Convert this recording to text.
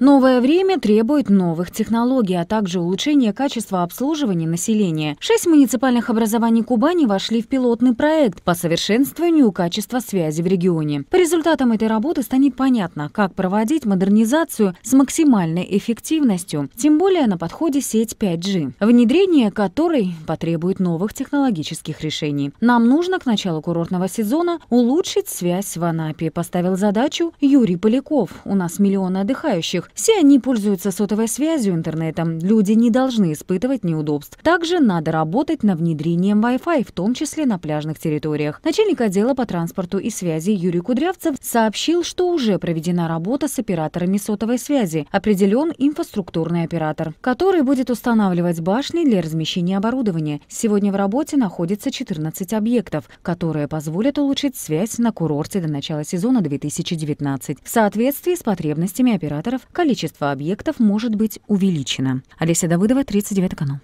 Новое время требует новых технологий, а также улучшения качества обслуживания населения. Шесть муниципальных образований Кубани вошли в пилотный проект по совершенствованию качества связи в регионе. По результатам этой работы станет понятно, как проводить модернизацию с максимальной эффективностью, тем более на подходе сеть 5G, внедрение которой потребует новых технологических решений. Нам нужно к началу курортного сезона улучшить связь в Анапе, поставил задачу Юрий Поляков. У нас миллион отдыхающих служащих. Все они пользуются сотовой связью, интернетом. Люди не должны испытывать неудобств. Также надо работать на внедрением Wi-Fi, в том числе на пляжных территориях. Начальник отдела по транспорту и связи Юрий Кудрявцев сообщил, что уже проведена работа с операторами сотовой связи. Определен инфраструктурный оператор, который будет устанавливать башни для размещения оборудования. Сегодня в работе находится 14 объектов, которые позволят улучшить связь на курорте до начала сезона 2019 в соответствии с потребностями операторов количество объектов может быть увеличено. Олеся Давыдова, 39 канал.